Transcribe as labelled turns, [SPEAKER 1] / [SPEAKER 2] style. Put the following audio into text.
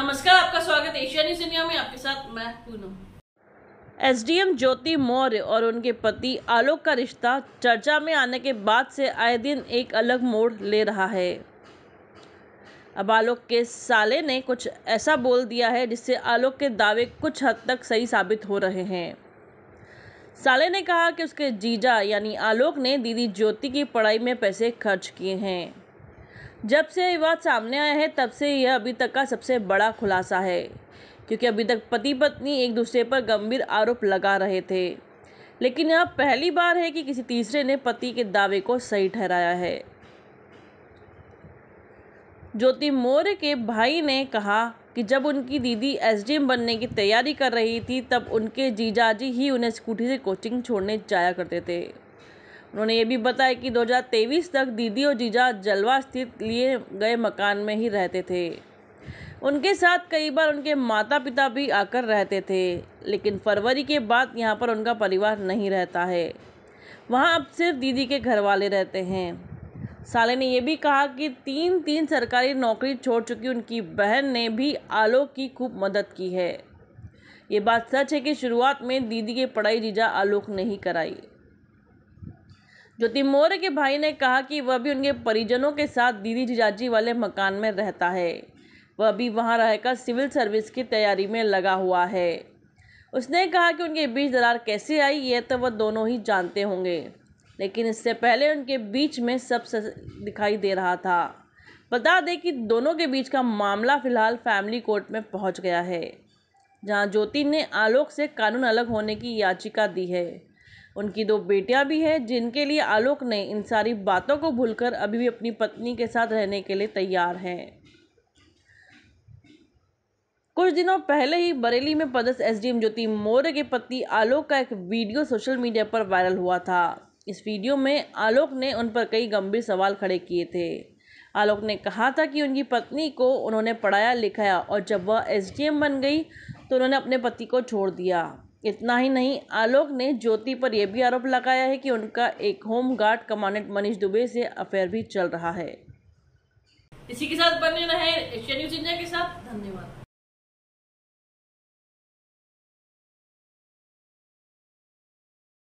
[SPEAKER 1] नमस्कार आपका स्वागत एशिया न्यूज इंडिया में आपके साथ मैं पूनम एसडीएम ज्योति मौर्य और उनके पति आलोक का रिश्ता चर्चा में आने के बाद से आए दिन एक अलग मोड़ ले रहा है अब आलोक के साले ने कुछ ऐसा बोल दिया है जिससे आलोक के दावे कुछ हद तक सही साबित हो रहे हैं साले ने कहा कि उसके जीजा यानी आलोक ने दीदी ज्योति की पढ़ाई में पैसे खर्च किए हैं जब से ये बात सामने आया है तब से यह अभी तक का सबसे बड़ा खुलासा है क्योंकि अभी तक पति पत्नी एक दूसरे पर गंभीर आरोप लगा रहे थे लेकिन यह पहली बार है कि किसी तीसरे ने पति के दावे को सही ठहराया है ज्योति मौर्य के भाई ने कहा कि जब उनकी दीदी एसडीएम बनने की तैयारी कर रही थी तब उनके जीजाजी ही उन्हें स्कूटी से कोचिंग छोड़ने जाया करते थे उन्होंने ये भी बताया कि 2023 तक दीदी और जीजा जलवा स्थित लिए गए मकान में ही रहते थे उनके साथ कई बार उनके माता पिता भी आकर रहते थे लेकिन फरवरी के बाद यहाँ पर उनका परिवार नहीं रहता है वहाँ अब सिर्फ दीदी के घर वाले रहते हैं साले ने यह भी कहा कि तीन तीन सरकारी नौकरी छोड़ चुकी उनकी बहन ने भी आलोक की खूब मदद की है ये बात सच है कि शुरुआत में दीदी की पढ़ाई जीजा आलोक ने ही कराई ज्योति मौर्य के भाई ने कहा कि वह भी उनके परिजनों के साथ दीदी जिजाजी वाले मकान में रहता है वह भी वहाँ रहकर सिविल सर्विस की तैयारी में लगा हुआ है उसने कहा कि उनके बीच दरार कैसे आई यह तो वह दोनों ही जानते होंगे लेकिन इससे पहले उनके बीच में सब दिखाई दे रहा था बता दें कि दोनों के बीच का मामला फिलहाल फैमिली कोर्ट में पहुंच गया है जहां ज्योति ने आलोक से कानून अलग होने की याचिका दी है उनकी दो बेटियाँ भी हैं जिनके लिए आलोक ने इन सारी बातों को भूलकर अभी भी अपनी पत्नी के साथ रहने के लिए तैयार हैं कुछ दिनों पहले ही बरेली में पदस्थ एसडीएम ज्योति मौर्य के पति आलोक का एक वीडियो सोशल मीडिया पर वायरल हुआ था इस वीडियो में आलोक ने उन पर कई गंभीर सवाल खड़े किए थे आलोक ने कहा था कि उनकी पत्नी को उन्होंने पढ़ाया लिखाया और जब वह एसडीएम बन गई तो उन्होंने अपने पति को छोड़ दिया इतना ही नहीं आलोक ने ज्योति पर यह भी आरोप लगाया है कि उनका एक home guard commandant Manish Dubey से अफेयर भी चल रहा है इसी के साथ बने रहे एशिया न्यूज इंडिया के साथ धन्यवाद